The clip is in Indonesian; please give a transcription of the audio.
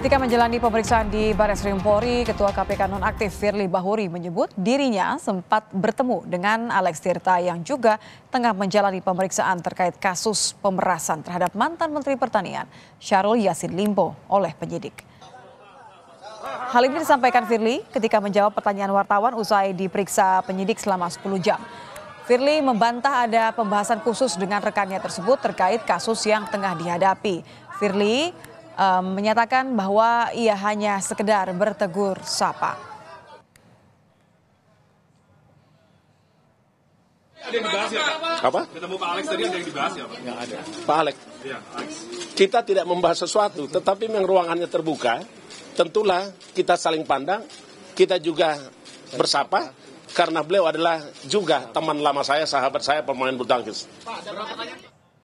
Ketika menjalani pemeriksaan di baris Krim Polri, Ketua KPK nonaktif Firly Bahuri menyebut dirinya sempat bertemu dengan Alex Tirta yang juga tengah menjalani pemeriksaan terkait kasus pemerasan terhadap mantan Menteri Pertanian Syarul Yasin Limpo oleh penyidik. Hal ini disampaikan Firly ketika menjawab pertanyaan wartawan usai diperiksa penyidik selama 10 jam. Firly membantah ada pembahasan khusus dengan rekannya tersebut terkait kasus yang tengah dihadapi. Firly um, menyatakan bahwa ia hanya sekedar bertegur sapa. Ada yang dibahas ya, Pak? Apa? Ketemu Pak Alex tadi ada yang dibahas ya, Pak? ada. Pak Alex. Ya, Alex. Kita tidak membahas sesuatu, tetapi memang ruangannya terbuka. Tentulah kita saling pandang, kita juga bersapa, karena beliau adalah juga teman lama saya, sahabat saya, pemain bulu tangkis. Pak, ada berapa